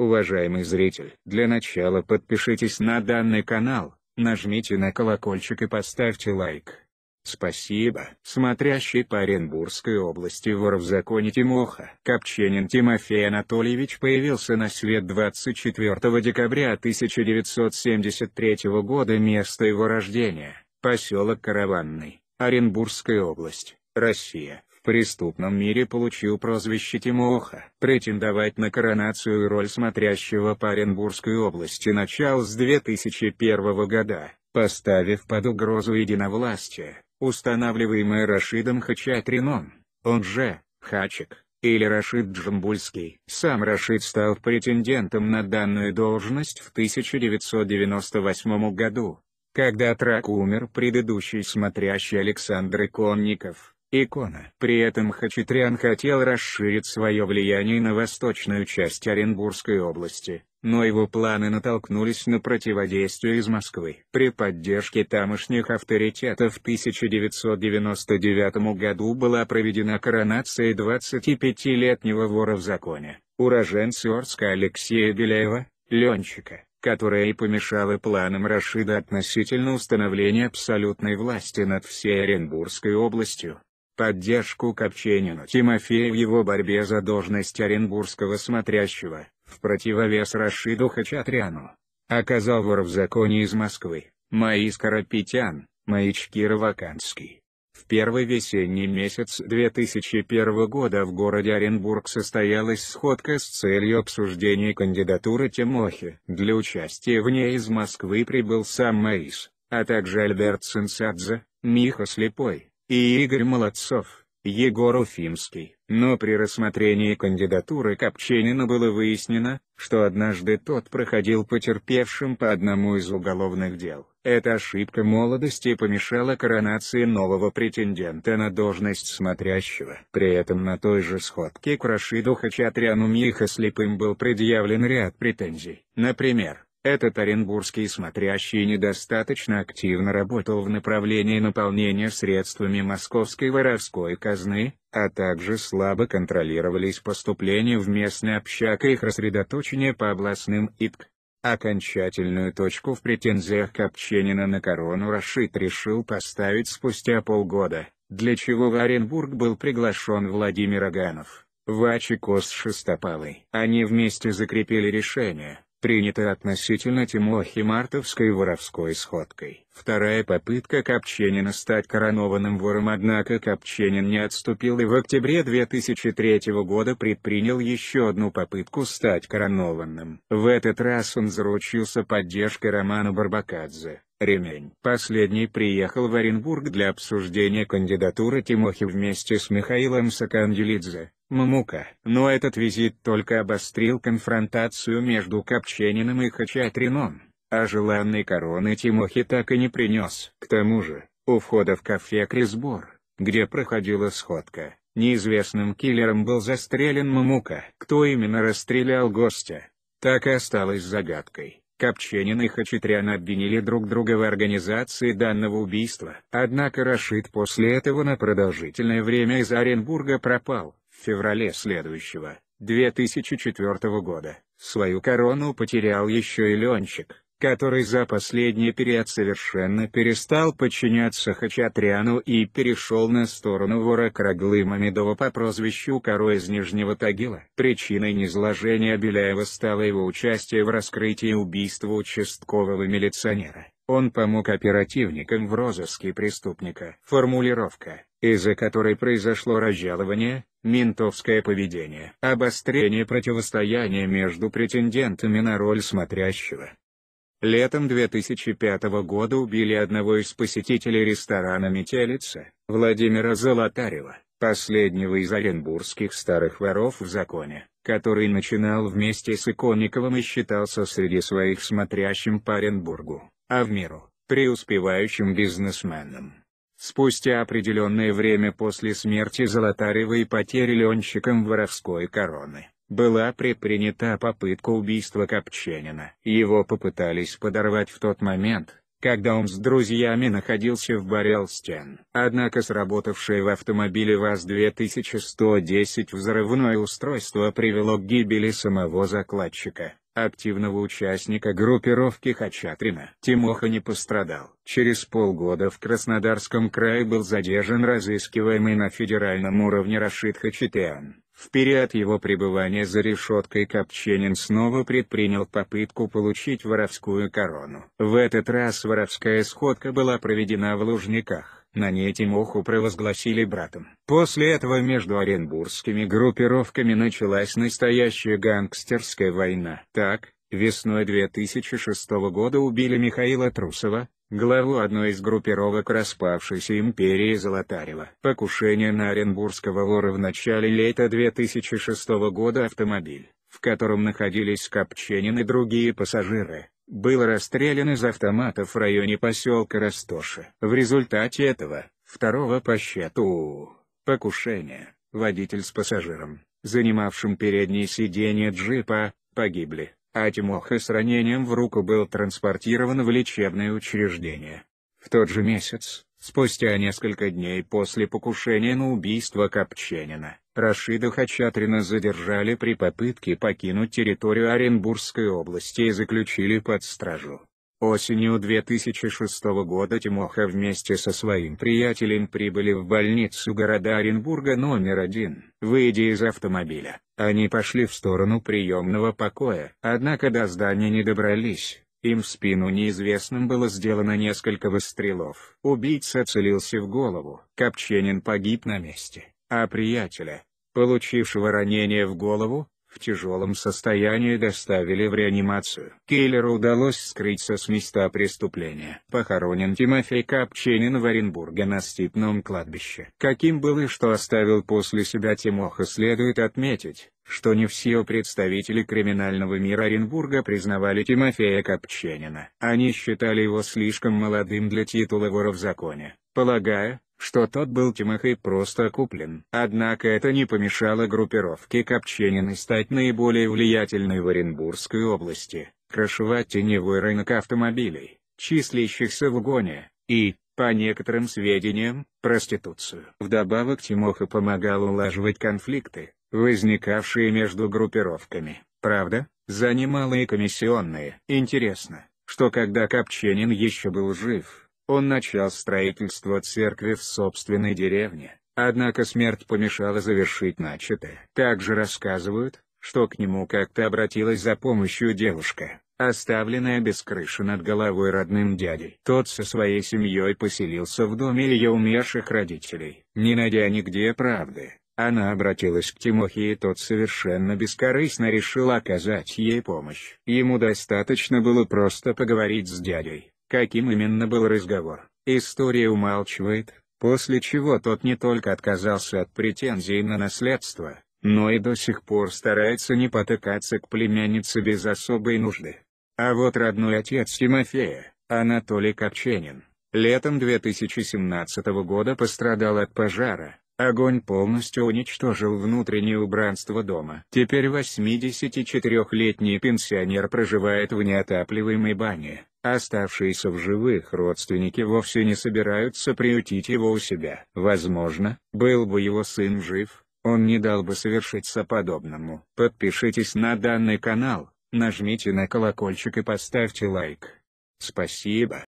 Уважаемый зритель, для начала подпишитесь на данный канал, нажмите на колокольчик и поставьте лайк. Спасибо. Смотрящий по Оренбургской области вор в законе Тимоха Копченин Тимофей Анатольевич появился на свет 24 декабря 1973 года место его рождения, поселок Караванный, Оренбургская область, Россия в преступном мире получил прозвище Тимоха. Претендовать на коронацию и роль смотрящего по Оренбургской области начал с 2001 года, поставив под угрозу единовластие, устанавливаемое Рашидом Хачатрином, он же, Хачик, или Рашид Джамбульский. Сам Рашид стал претендентом на данную должность в 1998 году, когда от рака умер предыдущий смотрящий Александр Иконников. Икона. При этом Хачатрян хотел расширить свое влияние на восточную часть Оренбургской области, но его планы натолкнулись на противодействие из Москвы. При поддержке тамошних авторитетов в 1999 году была проведена коронация 25-летнего вора в законе, уроженца Орска Алексея Беляева, Ленчика которая и помешала планам Рашида относительно установления абсолютной власти над всей Оренбургской областью поддержку Копченину Тимофею в его борьбе за должность оренбургского смотрящего, в противовес Рашиду Хачатряну. Оказал вор в законе из Москвы, Маис Карапетян, Маички Раваканский. В первый весенний месяц 2001 года в городе Оренбург состоялась сходка с целью обсуждения кандидатуры Тимохи. Для участия в ней из Москвы прибыл сам Маис, а также Альберт Сенсадзе, Миха Слепой, и Игорь Молодцов, Егор Уфимский. Но при рассмотрении кандидатуры Копченина было выяснено, что однажды тот проходил потерпевшим по одному из уголовных дел. Эта ошибка молодости помешала коронации нового претендента на должность смотрящего. При этом на той же сходке к Рашиду Хачатряну Миха Слепым был предъявлен ряд претензий. Например, этот оренбургский смотрящий недостаточно активно работал в направлении наполнения средствами московской воровской казны, а также слабо контролировались поступления в местный общак и их рассредоточение по областным ИТК. Окончательную точку в претензиях Копченина на корону Рашид решил поставить спустя полгода, для чего в Оренбург был приглашен Владимир Аганов, Вачи Шестопалый. Они вместе закрепили решение, принятой относительно Тимохи Мартовской воровской сходкой. Вторая попытка Копченина стать коронованным вором однако Копченин не отступил и в октябре 2003 года предпринял еще одну попытку стать коронованным. В этот раз он заручился поддержкой Романа Барбакадзе. Ремень. Последний приехал в Оренбург для обсуждения кандидатуры Тимохи вместе с Михаилом Саканделидзе. Мамука. Но этот визит только обострил конфронтацию между Копчениным и Хачатрином, а желанной короны Тимохи так и не принес. К тому же, у входа в кафе Крисбор, где проходила сходка, неизвестным киллером был застрелен Мамука. Кто именно расстрелял гостя, так и осталось загадкой. Копченин и Хачатрян обвинили друг друга в организации данного убийства. Однако Рашид после этого на продолжительное время из Оренбурга пропал в феврале следующего, 2004 года, свою корону потерял еще и Ленчик, который за последний период совершенно перестал подчиняться Хачатряну и перешел на сторону вора Краглы Мамедова по прозвищу Коро из Нижнего Тагила. Причиной низложения Беляева стало его участие в раскрытии убийства участкового милиционера. Он помог оперативникам в розыске преступника. Формулировка, из-за которой произошло разжалование, ментовское поведение, обострение противостояния между претендентами на роль смотрящего. Летом 2005 года убили одного из посетителей ресторана «Метелица», Владимира Золотарева, последнего из оренбургских старых воров в законе, который начинал вместе с Иконниковым и считался среди своих смотрящим по Оренбургу а в миру преуспевающим бизнесменом. Спустя определенное время после смерти Золотарева и потери Ленщиком воровской короны, была предпринята попытка убийства Копченина. Его попытались подорвать в тот момент, когда он с друзьями находился в баре Алстен. Однако сработавшее в автомобиле ВАЗ-2110 взрывное устройство привело к гибели самого закладчика активного участника группировки Хачатрина. Тимоха не пострадал. Через полгода в Краснодарском крае был задержан разыскиваемый на федеральном уровне Рашид Хачатиан. В период его пребывания за решеткой Копченин снова предпринял попытку получить воровскую корону. В этот раз воровская сходка была проведена в Лужниках на ней Тимоху провозгласили братом. После этого между оренбургскими группировками началась настоящая гангстерская война. Так, весной 2006 года убили Михаила Трусова, главу одной из группировок распавшейся империи Золотарева. Покушение на оренбургского вора в начале лета 2006 года автомобиль, в котором находились Копченин и другие пассажиры, был расстрелян из автомата в районе поселка Ростоши. В результате этого, второго по счету, покушения, водитель с пассажиром, занимавшим переднее сиденье джипа, погибли, а Тимоха с ранением в руку был транспортирован в лечебное учреждение. В тот же месяц, спустя несколько дней после покушения на убийство Копченина, Рашида Хачатрина задержали при попытке покинуть территорию Оренбургской области и заключили под стражу. Осенью 2006 года Тимоха вместе со своим приятелем прибыли в больницу города Оренбурга номер один. Выйдя из автомобиля, они пошли в сторону приемного покоя. Однако до здания не добрались, им в спину неизвестным было сделано несколько выстрелов. Убийца целился в голову. Копченин погиб на месте, а приятеля, получившего ранение в голову, в тяжелом состоянии доставили в реанимацию. Киллеру удалось скрыться с места преступления. Похоронен Тимофей Капченин в Оренбурге на Степном кладбище. Каким был и что оставил после себя Тимоха следует отметить, что не все представители криминального мира Оренбурга признавали Тимофея Капченина. Они считали его слишком молодым для титула вора в законе, полагая, что тот был Тимохой просто куплен. Однако это не помешало группировке Копченина стать наиболее влиятельной в Оренбургской области, крышевать теневой рынок автомобилей, числящихся в гоне, и, по некоторым сведениям, проституцию. Вдобавок Тимоха помогал улаживать конфликты, возникавшие между группировками, правда, за и комиссионные. Интересно, что когда Копченин еще был жив, он начал строительство церкви в собственной деревне, однако смерть помешала завершить начатое. Также рассказывают, что к нему как-то обратилась за помощью девушка, оставленная без крыши над головой родным дядей. Тот со своей семьей поселился в доме ее умерших родителей. Не найдя нигде правды, она обратилась к Тимохе и тот совершенно бескорыстно решил оказать ей помощь. Ему достаточно было просто поговорить с дядей каким именно был разговор, история умалчивает, после чего тот не только отказался от претензий на наследство, но и до сих пор старается не потыкаться к племяннице без особой нужды. А вот родной отец Тимофея, Анатолий Копченин, летом 2017 года пострадал от пожара, огонь полностью уничтожил внутреннее убранство дома. Теперь 84-летний пенсионер проживает в неотапливаемой бане. Оставшиеся в живых родственники вовсе не собираются приютить его у себя. Возможно, был бы его сын жив, он не дал бы совершиться подобному. Подпишитесь на данный канал, нажмите на колокольчик и поставьте лайк. Спасибо.